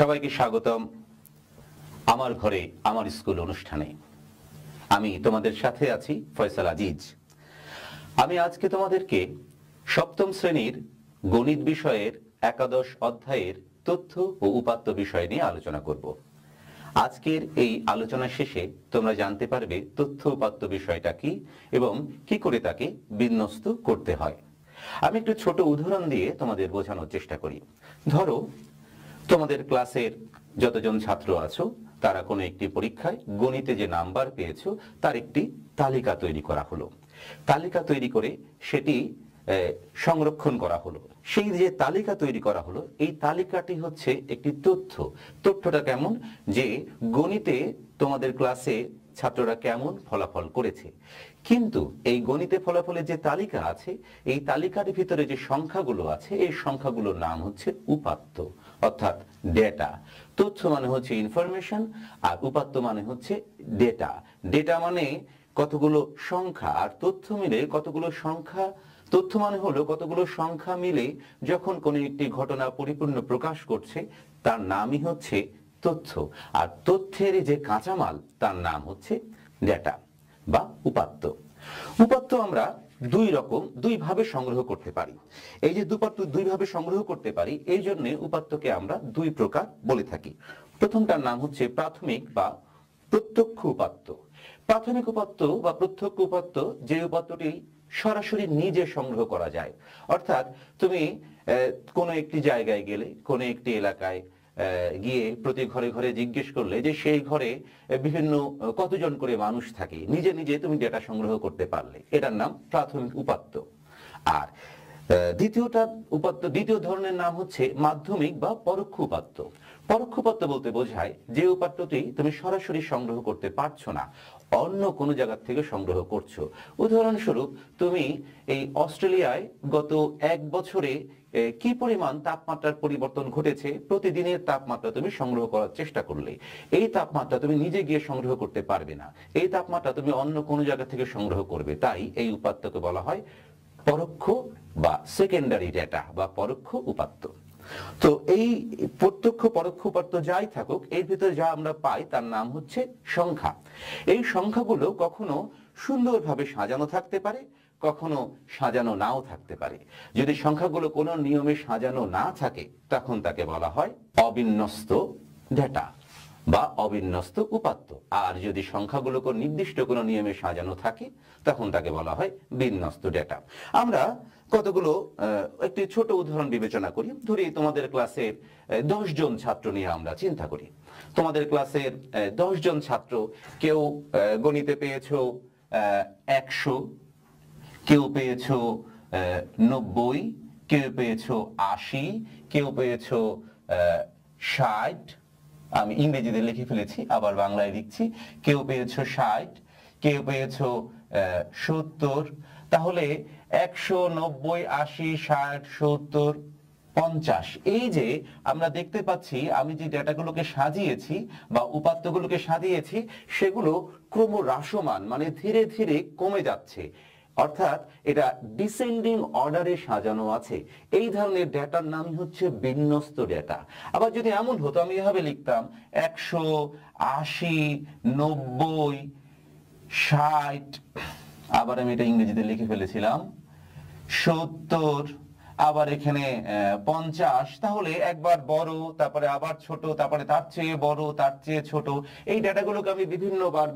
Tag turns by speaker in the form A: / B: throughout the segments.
A: সবাইকে স্বাগতম আমার ঘরে আমার স্কুল অনুষ্ঠানে আমি তোমাদের সাথে আছি ফয়সাল আজিজ আমি আজকে তোমাদেরকে সপ্তম শ্রেণীর গণিত বিষয়ের একাদশ অধ্যায়ের তথ্য ও উপাত্ত বিষয় নিয়ে আলোচনা করব আজকের এই আলোচনা শেষে তোমরা জানতে পারবে তথ্য উপাত্ত বিষয়টা কি এবং কি করে তাকে বিন্যস্ত করতে হয় আমি একটু ছোট উদাহরণ দিয়ে তোমাদের বোঝানোর চেষ্টা করি ধরো তোমাদের ক্লাসের যতজন ছাত্র আছো তারা কোনো একটি পরীক্ষায় গণিতে যে নাম্বার পেয়েছো তার একটি তালিকা তৈরি করা হলো তালিকা তৈরি করে সেটি সংরক্ষণ করা হলো সেই যে তালিকা তৈরি করা হলো এই তালিকাটি হচ্ছে একটি তথ্য তথ্যটা কেমন যে গণিতে তোমাদের ক্লাসে ছাত্ররা কেমন ফলাফল করেছে কিন্তু এই গণিতে ফলাফলের যে তালিকা আছে এই তালিকার ভিতরে যে সংখ্যাগুলো আছে এই সংখ্যাগুলোর নাম হচ্ছে উপাত্ত অর্থাৎ ডেটা তথ্য মানে হচ্ছে ইনফরমেশন আর উপাত্ত মানে হচ্ছে ডেটা ডেটা মানে কতগুলো সংখ্যা আর তথ্য মিলে কতগুলো সংখ্যা তথ্য মানে হলো কতগুলো সংখ্যা মিলে যখন কোনো একটি ঘটনা পরিপূর্ণ প্রকাশ করছে তার নামই হচ্ছে তথ্য আর তথ্যের যে কাঁচামাল তার নাম হচ্ছে ডেটা বা উপাত্ত উপাত্ত আমরা দুই রকম দুইভাবে সংগ্রহ করতে পারি এই যে দুপাত্র দুইভাবে সংগ্রহ করতে পারি এই জন্য উপাত্তকে আমরা দুই প্রকার বলে থাকি প্রথমটার নাম হচ্ছে প্রাথমিক বা প্রত্যক্ষ উপাত্ত প্রাথমিক উপাত্ত বা প্রত্যক্ষ উপাত্ত যে উপাত্তটি সরাসরি নিজে সংগ্রহ করা যায় অর্থাৎ তুমি কোনো একটি জায়গায় গেলে কোনো একটি এলাকায় গিয়ে প্রতি ঘরে ঘরে জিজ্ঞেস করলে যে সেই ঘরে বিভিন্ন কতজন করে মানুষ থাকে নিজে নিজে তুমি ডেটা সংগ্রহ করতে পারলে এটার নাম প্রাথমিক উপাত্ত আর দ্বিতীয়টা উপাত্ত দ্বিতীয় ধরনের নাম হচ্ছে মাধ্যমিক বা পরোক্ষ উপাত্ত পরোক্ষ উপাত্ত বলতে বোঝায় যে উপাত্তটি তুমি সরাসরি সংগ্রহ করতে পারছো না অন্য কোনো জায়গার থেকে সংগ্রহ করছো উদাহরণস্বরূপ তুমি এই অস্ট্রেলিয়ায় গত এক বছরে কি পরিমাণ তাপমাত্রার পরিবর্তন ঘটেছে প্রতিদিনের তাপমাত্রা তুমি সংগ্রহ করার চেষ্টা করলে এই তাপমাত্রা তুমি নিজে গিয়ে সংগ্রহ করতে পারবে না এই তাপমাত্রা তুমি অন্য কোনো জায়গা থেকে সংগ্রহ করবে তাই এই উপাত্তকে বলা হয় পরোক্ষ বা সেকেন্ডারি ডেটা বা পরোক্ষ উপাত্ত তো এই প্রত্যক্ষ পরোক্ষ উপাত্ত যাই থাকুক এর ভিতরে যা আমরা পাই তার নাম হচ্ছে সংখ্যা এই সংখ্যাগুলো কখনো সুন্দরভাবে সাজানো থাকতে পারে কখনো সাজানো নাও থাকতে পারে যদি সংখ্যাগুলো কোনো নিয়মে সাজানো না থাকে তখন তাকে বলা হয় অবিন্যস্ত ডেটা বা অবিন্যস্ত উপাত্ত আর যদি সংখ্যাগুলোকে নির্দিষ্ট কোনো নিয়মে সাজানো থাকে তখন তাকে বলা হয় বিন্যস্ত ডেটা আমরা কতগুলো একটি ছোট উদাহরণ বিবেচনা করি ধরি তোমাদের ক্লাসের দশ জন ছাত্র নিয়ে আমরা চিন্তা করি তোমাদের ক্লাসের দশ জন ছাত্র কেউ গণিতে পেয়েছ একশো কেউ পেয়েছ নব্বই কেউ পেয়েছ আশি কেউ পেয়েছ ষাট আমি ইংরেজিতে লিখে ফেলেছি আবার বাংলায় লিখছি কেউ পেয়েছ ষাট কেউ পেয়েছ সত্তর তাহলে একশো নব্বই আশি ষাট সত্তর পঞ্চাশ এই যে আমরা দেখতে পাচ্ছি আমি যে ডেটাগুলোকে সাজিয়েছি বা উপাত্তগুলোকে সাজিয়েছি সেগুলো ক্রমহ্রাসমান মানে ধীরে ধীরে কমে যাচ্ছে অর্থাৎ এটা ডিসেন্ডিং অর্ডারে সাজানো আছে এই ধরনের ডেটার নামই হচ্ছে বিন্যস্ত ডেটা আবার যদি এমন হতো আমি এভাবে লিখতাম একশো আশি নব্বই ষাট আবার আমি এটা ইংরেজিতে লিখে ফেলেছিলাম সত্তর আবার এখানে পঞ্চাশ তাহলে একবার বড় তারপরে আবার ছোট তারপরে তার চেয়ে বড় তার চেয়ে ছোট এই ডাটাগুলোকে আমি বিভিন্নবার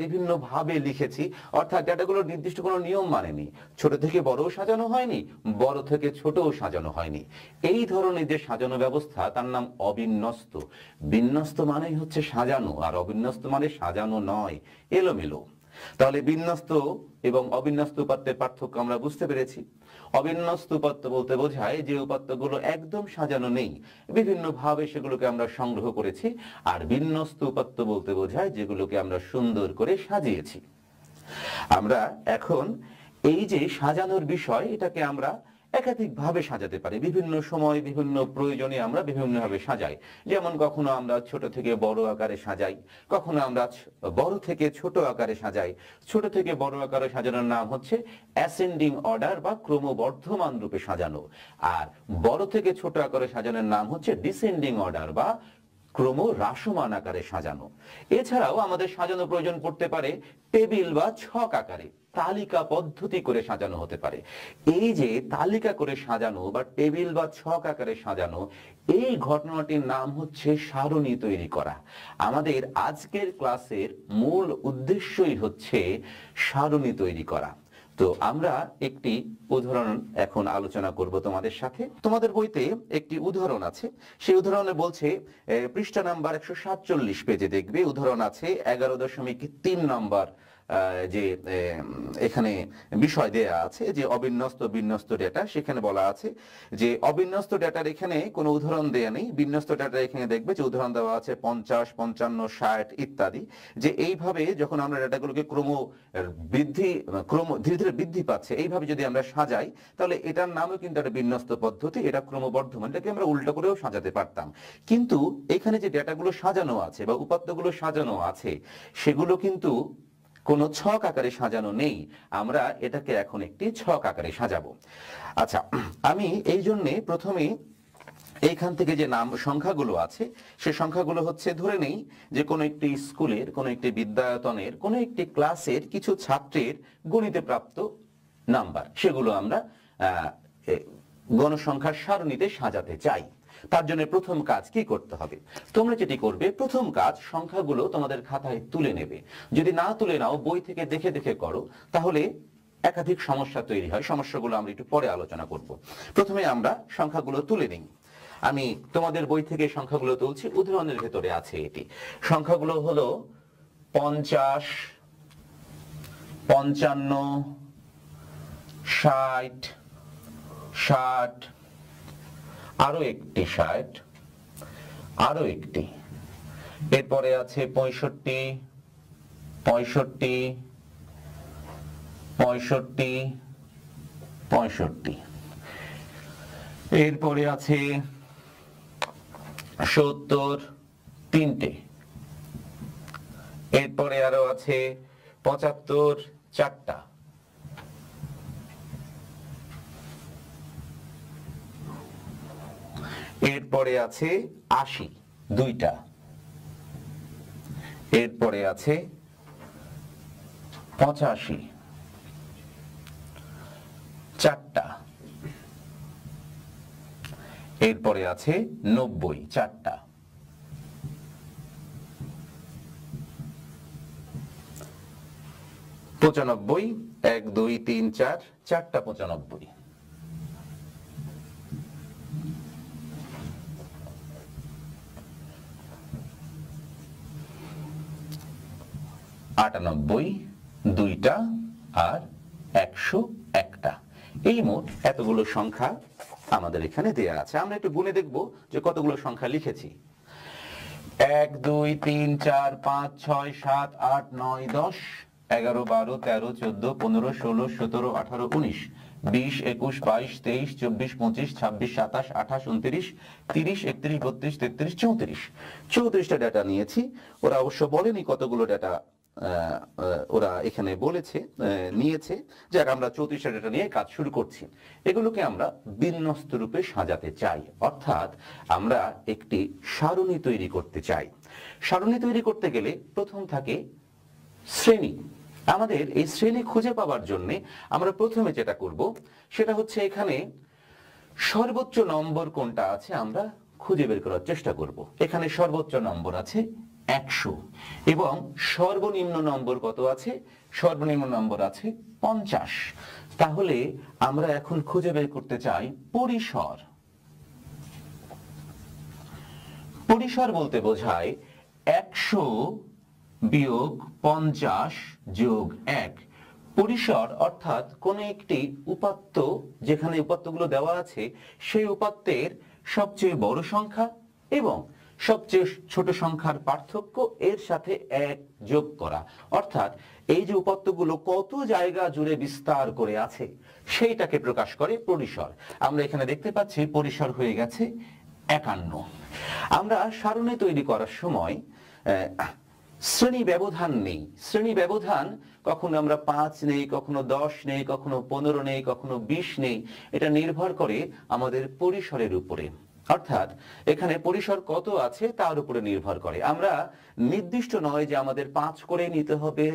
A: ভাবে লিখেছি অর্থাৎ ডেটাগুলোর নির্দিষ্ট কোনো নিয়ম মানেনি ছোট থেকে বড়ও সাজানো হয়নি বড় থেকে ছোটও সাজানো হয়নি এই ধরনের যে সাজানো ব্যবস্থা তার নাম অবিন্যস্ত বিন্যস্ত মানেই হচ্ছে সাজানো আর অবিন্যস্ত মানে সাজানো নয় এলোমেলো তাহলে বিন্যস্ত এবং অবিন্যস্ত উপাত্তের পার্থক্য আমরা বুঝতে পেরেছি অবিন্যস্ত উপাত্ত বলতে বোঝায় যে উপাত্তগুলো একদম সাজানো নেই বিভিন্ন ভাবে সেগুলোকে আমরা সংগ্রহ করেছি আর বিন্যস্ত উপাত্ত বলতে বোঝায় যেগুলোকে আমরা সুন্দর করে সাজিয়েছি আমরা এখন এই যে সাজানোর বিষয় এটাকে আমরা একাধিকভাবে সাজাতে পারি বিভিন্ন সময় বিভিন্ন প্রয়োজনে আমরা বিভিন্নভাবে সাজাই যেমন কখনো আমরা ছোট থেকে বড় আকারে সাজাই কখনো আমরা বড় থেকে ছোট আকারে সাজাই ছোট থেকে বড় আকারে সাজানোর নাম হচ্ছে অ্যাসেন্ডিং অর্ডার বা ক্রমবর্ধমান রূপে সাজানো আর বড় থেকে ছোট আকারে সাজানোর নাম হচ্ছে ডিসেন্ডিং অর্ডার বা ক্রম হ্রাসমান আকারে সাজানো এছাড়াও আমাদের সাজানো প্রয়োজন পড়তে পারে টেবিল বা ছক আকারে তালিকা পদ্ধতি করে সাজানো হতে পারে এই যে তালিকা করে সাজানো বা টেবিল বা ছক আকারে সাজানো এই ঘটনাটির নাম হচ্ছে সারণী তৈরি করা আমাদের আজকের ক্লাসের মূল উদ্দেশ্যই হচ্ছে সারণী তৈরি করা তো আমরা একটি উদাহরণ এখন আলোচনা করব তোমাদের সাথে তোমাদের বইতে একটি উদাহরণ আছে সেই উদাহরণে বলছে পৃষ্ঠা নাম্বার একশো সাতচল্লিশ পেজে দেখবে উদাহরণ আছে এগারো দশমিক তিন নম্বর যে এখানে বিষয় দেয়া আছে যে অবিন্যস্ত বিন্যস্ত ডেটা সেখানে বলা আছে যে অবিন্যস্ত ডেটার এখানে কোনো উদাহরণ দেয়া নেই বিন্যস্ত ডেটা এখানে দেখবে যে উদাহরণ দেওয়া আছে পঞ্চাশ পঞ্চান্ন ষাট ইত্যাদি যে এইভাবে যখন আমরা ডেটাগুলোকে ক্রম বৃদ্ধি ক্রম ধীরে ধীরে বৃদ্ধি পাচ্ছে এইভাবে যদি আমরা সাজাই তাহলে এটার নামও কিন্তু একটা বিন্যস্ত পদ্ধতি এটা ক্রমবর্ধমান এটাকে আমরা উল্টো করেও সাজাতে পারতাম কিন্তু এখানে যে ডেটাগুলো সাজানো আছে বা উপাত্তগুলো সাজানো আছে সেগুলো কিন্তু কোনো ছক আকারে সাজানো নেই আমরা এটাকে এখন একটি ছক আকারে সাজাবো আচ্ছা আমি এই জন্যে প্রথমে এইখান থেকে যে নাম সংখ্যাগুলো আছে সে সংখ্যাগুলো হচ্ছে ধরে নেই যে কোনো একটি স্কুলের কোনো একটি বিদ্যায়তনের কোনো একটি ক্লাসের কিছু ছাত্রের গণিতে প্রাপ্ত নাম্বার সেগুলো আমরা গণসংখ্যার সারণীতে সাজাতে চাই তার জন্য প্রথম কাজ কি করতে হবে তোমরা যেটি করবে প্রথম কাজ সংখ্যাগুলো তোমাদের খাতায় তুলে নেবে যদি না তুলে নাও বই থেকে দেখে দেখে করো তাহলে একাধিক সমস্যা তৈরি হয় সমস্যাগুলো আমরা একটু পরে আলোচনা করব প্রথমে আমরা সংখ্যাগুলো তুলে নিই আমি তোমাদের বই থেকে সংখ্যাগুলো তুলছি উদাহরণের ভেতরে আছে এটি সংখ্যাগুলো হলো পঞ্চাশ পঞ্চান্ন ষাট ষাট আরও একটি ষাট আরও একটি এরপরে আছে পঁয়ষট্টি পঁয়ষট্টি পঁয়ষট্টি পঁয়ষট্টি এরপরে আছে সত্তর তিনটে এরপরে আরো আছে পঁচাত্তর চারটা এরপরে আছে আশি দুইটা এরপরে আছে পঁচাশি চারটা এরপরে আছে নব্বই চারটা পঁচানব্বই এক দুই তিন চার চারটা পঁচানব্বই আটানব্বই দুইটা আর একশো একটা এই মোট এতগুলো সংখ্যা আমাদের এখানে দেওয়া আছে আমরা একটু গুনে দেখব যে কতগুলো সংখ্যা লিখেছি এক দুই তিন চার পাঁচ ছয় সাত আট নয় দশ এগারো বারো তেরো চোদ্দ পনেরো ষোলো সতেরো আঠারো উনিশ বিশ একুশ বাইশ তেইশ চব্বিশ পঁচিশ ছাব্বিশ সাতাশ আঠাশ উনত্রিশ তিরিশ একত্রিশ বত্রিশ তেত্রিশ চৌত্রিশ চৌত্রিশটা ডেটা নিয়েছি ওরা অবশ্য বলেনি কতগুলো ডেটা ওরা এখানে বলেছে নিয়েছে যাক আমরা চৌত্রিশ ডেটা নিয়ে কাজ শুরু করছি এগুলোকে আমরা বিন্যস্ত রূপে সাজাতে চাই অর্থাৎ আমরা একটি সারণী তৈরি করতে চাই সারণী তৈরি করতে গেলে প্রথম থাকে শ্রেণী আমাদের এই শ্রেণী খুঁজে পাওয়ার জন্যে আমরা প্রথমে যেটা করব সেটা হচ্ছে এখানে সর্বোচ্চ নম্বর কোনটা আছে আমরা খুঁজে বের করার চেষ্টা করব এখানে সর্বোচ্চ নম্বর আছে একশো এবং সর্বনিম্ন নম্বর কত আছে সর্বনিম্ন নম্বর আছে পঞ্চাশ তাহলে আমরা এখন খুঁজে বের করতে চাই পরিসর পরিসর বলতে বোঝায় একশো বিয়োগ পঞ্চাশ যোগ এক পরিসর অর্থাৎ কোন একটি উপাত্ত যেখানে উপাত্তগুলো দেওয়া আছে সেই উপাত্তের সবচেয়ে বড় সংখ্যা এবং সবচেয়ে ছোট সংখ্যার পার্থক্য এর সাথে এক যোগ করা অর্থাৎ এই যে উপাত্তগুলো কত জায়গা জুড়ে বিস্তার করে আছে সেইটাকে প্রকাশ করে পরিসর আমরা এখানে দেখতে পাচ্ছি পরিসর হয়ে গেছে একান্ন আমরা সারণে তৈরি করার সময় শ্রেণী ব্যবধান নেই শ্রেণী ব্যবধান কখনো আমরা পাঁচ নেই কখনো দশ নেই কখনো পনেরো নেই কখনো বিশ নেই এটা নির্ভর করে আমাদের পরিসরের উপরে অর্থাৎ এখানে পরিসর কত আছে তার উপরে নির্ভর করে আমরা নির্দিষ্ট নয় যে আমাদের পাঁচ করে নিতে হবে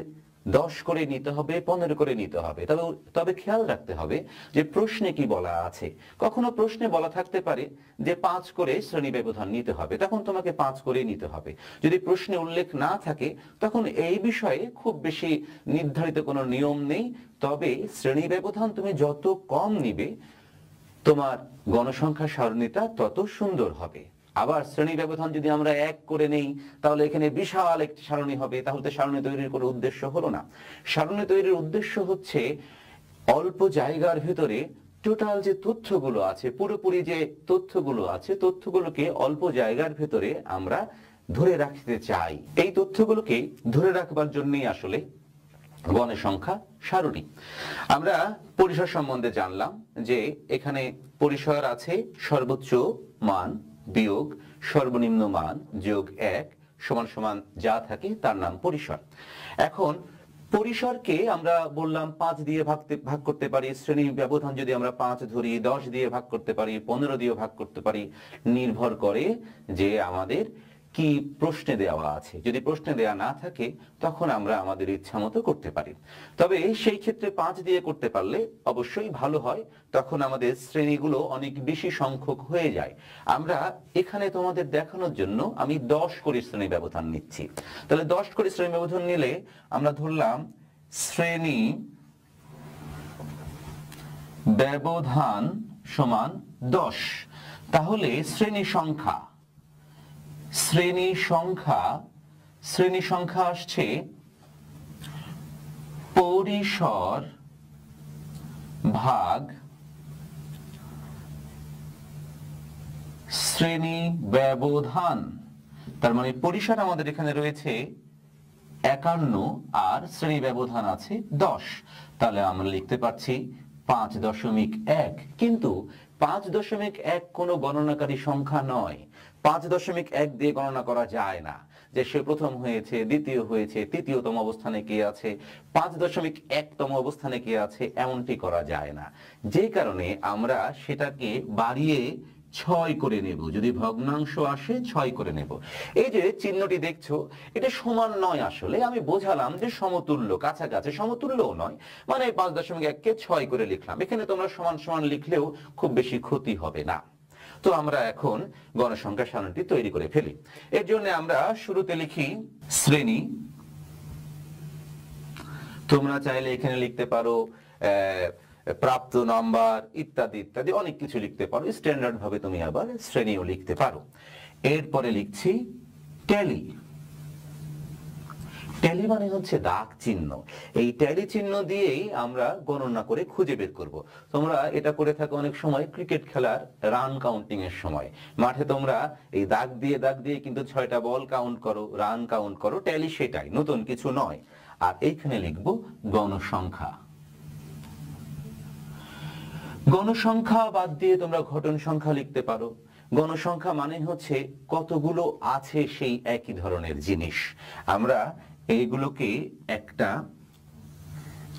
A: দশ করে নিতে হবে পনেরো করে নিতে হবে তবে তবে খেয়াল রাখতে হবে যে প্রশ্নে কি বলা আছে কখনো প্রশ্নে বলা থাকতে পারে যে পাঁচ করে শ্রেণী ব্যবধান নিতে হবে তখন তোমাকে পাঁচ করে নিতে হবে যদি প্রশ্নে উল্লেখ না থাকে তখন এই বিষয়ে খুব বেশি নির্ধারিত কোনো নিয়ম নেই তবে শ্রেণী ব্যবধান তুমি যত কম নিবে তোমার গণসংখ্যা সারণীটা তত সুন্দর হবে আবার শ্রেণী ব্যবধান যদি আমরা এক করে নেই তাহলে এখানে বিশাল একটি সারণী হবে তাহলে সারণী তৈরির কোনো উদ্দেশ্য হলো না সারণী তৈরির উদ্দেশ্য হচ্ছে অল্প জায়গার ভিতরে টোটাল যে তথ্যগুলো আছে পুরোপুরি যে তথ্যগুলো আছে তথ্যগুলোকে অল্প জায়গার ভিতরে আমরা ধরে রাখতে চাই এই তথ্যগুলোকে ধরে রাখবার জন্যই আসলে গণের সংখ্যা সারণী আমরা পরিসর সম্বন্ধে জানলাম যে এখানে পরিসর আছে সর্বোচ্চ মান বিয়োগ সর্বনিম্ন মান যোগ এক সমান সমান যা থাকে তার নাম পরিসর এখন পরিসরকে আমরা বললাম পাঁচ দিয়ে ভাগতে ভাগ করতে পারি শ্রেণী ব্যবধান যদি আমরা পাঁচ ধরি দশ দিয়ে ভাগ করতে পারি পনেরো দিয়ে ভাগ করতে পারি নির্ভর করে যে আমাদের কি প্রশ্নে দেওয়া আছে যদি প্রশ্নে দেওয়া না থাকে তখন আমরা আমাদের ইচ্ছা মতো করতে পারি তবে সেই ক্ষেত্রে পাঁচ দিয়ে করতে পারলে অবশ্যই ভালো হয় তখন আমাদের শ্রেণীগুলো অনেক বেশি সংখ্যক হয়ে যায় আমরা এখানে তোমাদের দেখানোর জন্য আমি দশ করি শ্রেণী ব্যবধান নিচ্ছি তাহলে দশ করি শ্রেণী ব্যবধান নিলে আমরা ধরলাম শ্রেণী ব্যবধান সমান দশ তাহলে শ্রেণী সংখ্যা শ্রেণী সংখ্যা শ্রেণী সংখ্যা আসছে পরিসর ভাগ শ্রেণী ব্যবধান তার মানে পরিসর আমাদের এখানে রয়েছে একান্ন আর শ্রেণী ব্যবধান আছে দশ তাহলে আমরা লিখতে পারছি পাঁচ দশমিক এক কিন্তু পাঁচ দশমিক এক কোনো গণনাকারী সংখ্যা নয় পাঁচ দশমিক এক দিয়ে গণনা করা যায় না যে সে প্রথম হয়েছে দ্বিতীয় হয়েছে তৃতীয়তম অবস্থানে কে আছে পাঁচ দশমিক একতম অবস্থানে কে আছে এমনটি করা যায় না যে কারণে আমরা সেটাকে বাড়িয়ে ছয় করে নেব যদি ভগ্নাংশ আসে ছয় করে নেব এই যে চিহ্নটি দেখছো এটা সমান নয় আসলে আমি বোঝালাম যে সমতুল্য কাছাকাছি সমতুল্যও নয় মানে পাঁচ দশমিক এককে ছয় করে লিখলাম এখানে তোমরা সমান সমান লিখলেও খুব বেশি ক্ষতি হবে না তো আমরা এখন গণসংখ্যা সারণটি তৈরি করে ফেলি এর জন্য আমরা শুরুতে লিখি শ্রেণী তোমরা চাইলে এখানে লিখতে পারো প্রাপ্ত নাম্বার ইত্যাদি ইত্যাদি অনেক কিছু লিখতে পারো স্ট্যান্ডার্ড ভাবে তুমি আবার শ্রেণীও লিখতে পারো এরপরে লিখছি ট্যালি ট্যালি মানে হচ্ছে দাগ চিহ্ন এই ট্যালি চিহ্ন দিয়েই আমরা গণনা করে খুঁজে বের করব। তোমরা এটা করে থাকো অনেক সময় ক্রিকেট খেলার রান কাউন্টিং এর সময় মাঠে তোমরা এই দাগ দিয়ে দাগ দিয়ে কিন্তু ছয়টা বল কাউন্ট করো রান কাউন্ট করো ট্যালি সেটাই নতুন কিছু নয় আর এইখানে লিখব গণসংখ্যা গণসংখ্যা বাদ দিয়ে তোমরা ঘটন সংখ্যা লিখতে পারো গণসংখ্যা মানে হচ্ছে কতগুলো আছে সেই একই ধরনের জিনিস আমরা এইগুলোকে একটা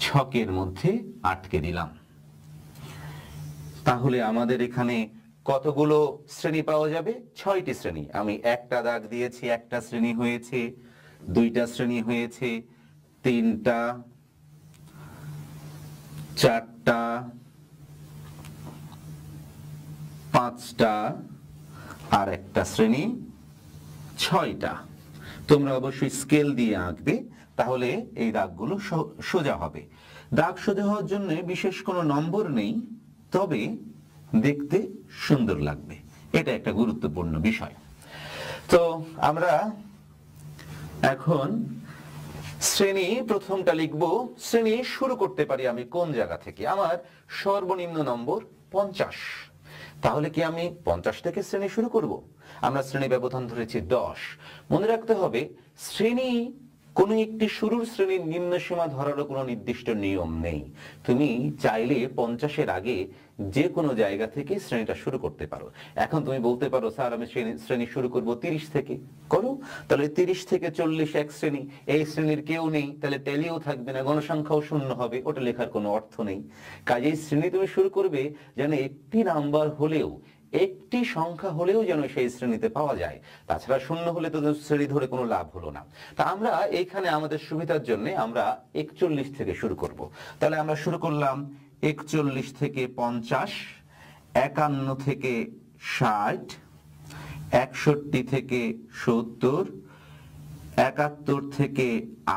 A: ছকের মধ্যে আটকে দিলাম তাহলে আমাদের এখানে কতগুলো শ্রেণী পাওয়া যাবে ছয়টি শ্রেণী আমি একটা দাগ দিয়েছি একটা শ্রেণী হয়েছে দুইটা শ্রেণী হয়েছে তিনটা চারটা পাঁচটা আর একটা শ্রেণী ছয়টা তোমরা অবশ্যই স্কেল দিয়ে আঁকবে তাহলে এই দাগগুলো সোজা হবে দাগ সোজা হওয়ার জন্য বিশেষ কোনো নম্বর নেই তবে দেখতে সুন্দর লাগবে এটা একটা গুরুত্বপূর্ণ বিষয় তো আমরা এখন শ্রেণী প্রথমটা লিখব শ্রেণী শুরু করতে পারি আমি কোন জায়গা থেকে আমার সর্বনিম্ন নম্বর পঞ্চাশ তাহলে কি আমি পঞ্চাশ থেকে শ্রেণী শুরু করবো আমরা শ্রেণী ব্যবধান ধরেছি দশ মনে রাখতে হবে শ্রেণী কোন একটি শুরুর শ্রেণীর নিম্ন সীমা ধরারও কোনো নির্দিষ্ট নিয়ম নেই তুমি চাইলে পঞ্চাশের আগে যে কোনো জায়গা থেকে শ্রেণীটা শুরু করতে পারো এখন তুমি বলতে পারো স্যার আমি শ্রেণী শুরু করব তিরিশ থেকে করো তাহলে তিরিশ থেকে চল্লিশ এক শ্রেণী এই শ্রেণীর কেউ নেই তাহলে ট্যালিও থাকবে না গণসংখ্যাও শূন্য হবে ওটা লেখার কোনো অর্থ নেই কাজেই শ্রেণী তুমি শুরু করবে যেন একটি নাম্বার হলেও একটি সংখ্যা হলেও যেন সেই শ্রেণীতে পাওয়া যায় তাছাড়া শূন্য হলে তো শ্রেণী ধরে কোনো লাভ হলো না তা আমরা এইখানে আমাদের সুবিধার জন্য আমরা একচল্লিশ থেকে শুরু করব। তাহলে আমরা শুরু করলাম একচল্লিশ থেকে পঞ্চাশ একান্ন থেকে ষাট একষট্টি থেকে সত্তর একাত্তর থেকে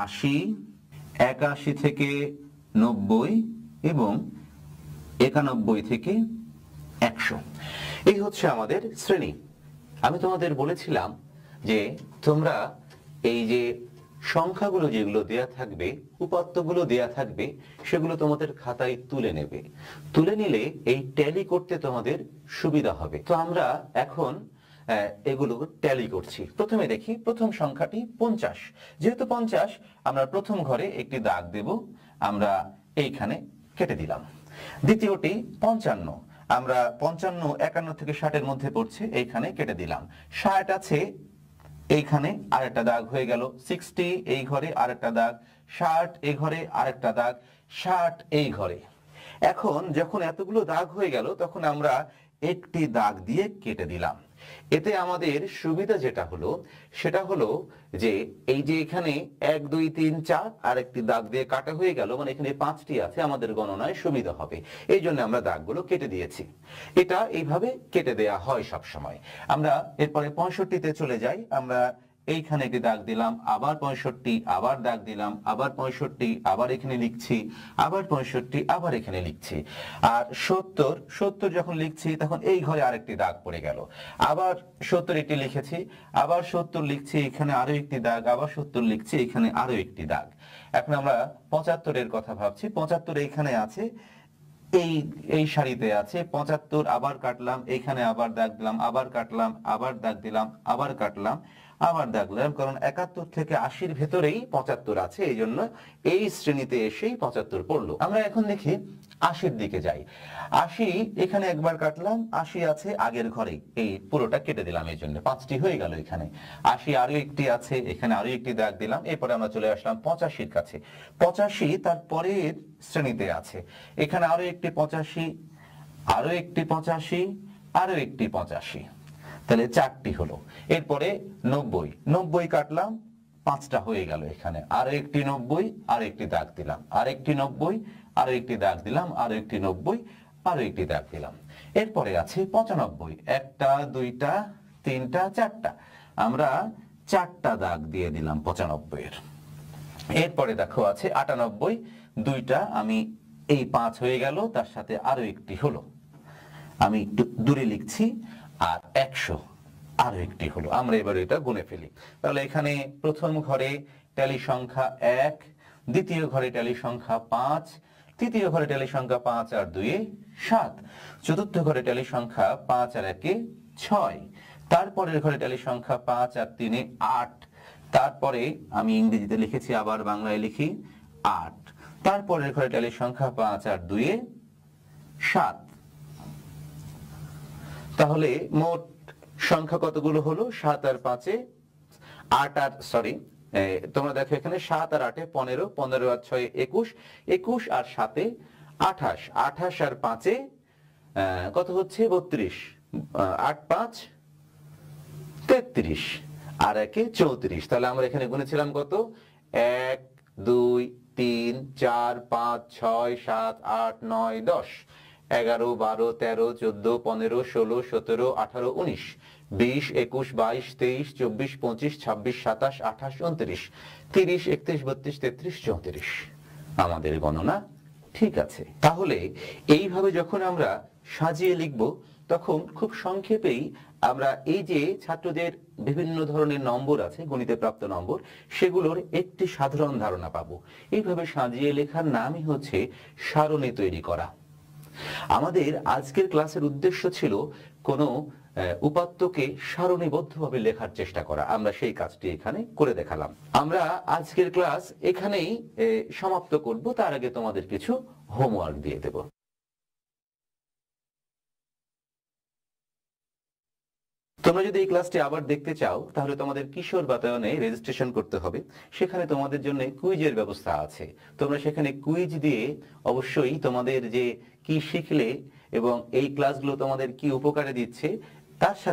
A: আশি একাশি থেকে নব্বই এবং একানব্বই থেকে একশো এই হচ্ছে আমাদের শ্রেণী আমি তোমাদের বলেছিলাম যে তোমরা এই যে সংখ্যাগুলো যেগুলো দেয়া থাকবে উপাত্তগুলো দেয়া থাকবে সেগুলো তোমাদের খাতায় তুলে নেবে তুলে নিলে এই ট্যালি করতে তোমাদের সুবিধা হবে তো আমরা এখন এগুলো ট্যালি করছি প্রথমে দেখি প্রথম সংখ্যাটি পঞ্চাশ যেহেতু পঞ্চাশ আমরা প্রথম ঘরে একটি দাগ দেব আমরা এইখানে কেটে দিলাম দ্বিতীয়টি পঞ্চান্ন আমরা পঞ্চান্ন একান্ন থেকে ষাটের মধ্যে পড়ছে এইখানে কেটে দিলাম ষাট আছে এইখানে আর একটা দাগ হয়ে গেল সিক্সটি এই ঘরে আর একটা দাগ ষাট এই ঘরে আর একটা দাগ ষাট এই ঘরে এখন যখন এতগুলো দাগ হয়ে গেল তখন আমরা একটি দাগ দিয়ে কেটে দিলাম এতে আমাদের সুবিধা যেটা হলো সেটা হলো যে এই যে এখানে এক দুই তিন চার আর একটি দাগ দিয়ে কাটা হয়ে গেল মানে এখানে পাঁচটি আছে আমাদের গণনায় সুবিধা হবে এই জন্য আমরা দাগগুলো কেটে দিয়েছি এটা এইভাবে কেটে দেয়া হয় সব সময় আমরা এরপরে পঁয়ষট্টিতে চলে যাই আমরা এইখানে একটি দাগ দিলাম আবার পঁয়ষট্টি আবার দাগ দিলাম আবার পঁয়ষট্টি আবার এখানে লিখছি আবার পঁয়ষট্টি আবার এখানে লিখছি আর সত্তর সত্তর যখন লিখছি তখন এই ঘরে আরেকটি দাগ পড়ে গেল আবার সত্তর একটি লিখেছি আবার সত্তর লিখছি এখানে আরো একটি দাগ আবার সত্তর লিখছি এখানে আরো একটি দাগ এখন আমরা পঁচাত্তরের কথা ভাবছি পঁচাত্তর এখানে আছে এই এই শাড়িতে আছে পঁচাত্তর আবার কাটলাম এখানে আবার দাগ দিলাম আবার কাটলাম আবার দাগ দিলাম আবার কাটলাম আবার দেখলাম কারণ একাত্তর থেকে আশির ভেতরেই পঁচাত্তর আছে এই জন্য এই শ্রেণীতে এসেই পঁচাত্তর পড়লো আমরা এখন দেখি আশির দিকে যাই আশি এখানে একবার কাটলাম আশি আছে আগের ঘরে এই পুরোটা কেটে দিলাম এই জন্য পাঁচটি হয়ে গেল এখানে আশি আরো একটি আছে এখানে আরো একটি দাগ দিলাম এরপরে আমরা চলে আসলাম পঁচাশির কাছে পঁচাশি তার পরের শ্রেণীতে আছে এখানে আরো একটি পঁচাশি আরো একটি পঁচাশি আরো একটি পঁচাশি তাহলে চারটি হলো এরপরে নব্বই নব্বই কাটলাম পাঁচটা হয়ে গেল এখানে আর একটি নব্বই আর একটি দাগ দিলাম আর একটি নব্বই আর একটি দাগ দিলাম আর একটি নব্বই আর একটি দাগ দিলাম এরপরে আছে পঁচানব্বই একটা দুইটা তিনটা চারটা আমরা চারটা দাগ দিয়ে দিলাম পঁচানব্বই এর এরপরে দেখো আছে আটানব্বই দুইটা আমি এই পাঁচ হয়ে গেল তার সাথে আরো একটি হলো আমি একটু দূরে লিখছি আর একশো আরো একটি হলো আমরা এবার এটা গুনে ফেলি তাহলে এখানে প্রথম ঘরে ট্যালি সংখ্যা এক দ্বিতীয় ঘরে ট্যালি সংখ্যা পাঁচ তৃতীয় ঘরে ট্যালি সংখ্যা পাঁচ আর দুয়ে সাত চতুর্থ ঘরে ট্যালি সংখ্যা পাঁচ আর একে ছয় তারপরের ঘরে ট্যালি সংখ্যা পাঁচ আর তিনে আট তারপরে আমি ইংরেজিতে লিখেছি আবার বাংলায় লিখি আট তারপরের ঘরে ট্যালি সংখ্যা পাঁচ আর দুয়ে সাত তাহলে মোট সংখ্যা কতগুলো হলো সাত আর পাঁচে আট আর সরি তোমরা দেখো এখানে সাত আর আটে পনেরো পনেরো আর ছয় একুশ একুশ আর সাতে আঠাশ আঠাশ আর পাঁচে কত হচ্ছে বত্রিশ আট পাঁচ তেত্রিশ আর একে চৌত্রিশ তাহলে আমরা এখানে গুনেছিলাম কত এক দুই তিন চার পাঁচ ছয় সাত আট নয় দশ এগারো বারো তেরো চোদ্দ পনেরো ষোলো সতেরো আঠারো উনিশ বিশ একুশ বাইশ তেইশ চব্বিশ পঁচিশ ছাব্বিশ সাতাশ আঠাশ উনত্রিশ তিরিশ একত্রিশ বত্রিশ তেত্রিশ চৌত্রিশ আমাদের গণনা ঠিক আছে তাহলে এইভাবে যখন আমরা সাজিয়ে লিখব তখন খুব সংক্ষেপেই আমরা এই যে ছাত্রদের বিভিন্ন ধরনের নম্বর আছে গণিতে প্রাপ্ত নম্বর সেগুলোর একটি সাধারণ ধারণা পাবো এইভাবে সাজিয়ে লেখার নামই হচ্ছে সারণী তৈরি করা আমাদের আজকের ক্লাসের উদ্দেশ্য ছিল কোনো উপাত্তকে সারণীবদ্ধভাবে লেখার চেষ্টা করা আমরা সেই কাজটি এখানে করে দেখালাম আমরা আজকের ক্লাস এখানেই সমাপ্ত করব তার আগে তোমাদের কিছু হোমওয়ার্ক দিয়ে দেব তোমরা যদি এই ক্লাসটি আবার দেখতে চাও তাহলে তোমাদের কিশোর বাতায়নে রেজিস্ট্রেশন করতে হবে সেখানে তোমাদের জন্য কুইজের ব্যবস্থা আছে তোমরা সেখানে কুইজ দিয়ে অবশ্যই তোমাদের যে কি শিখলে এবং এই ক্লাসগুলো তোমাদের কি উপকারে দিচ্ছে তার সাথে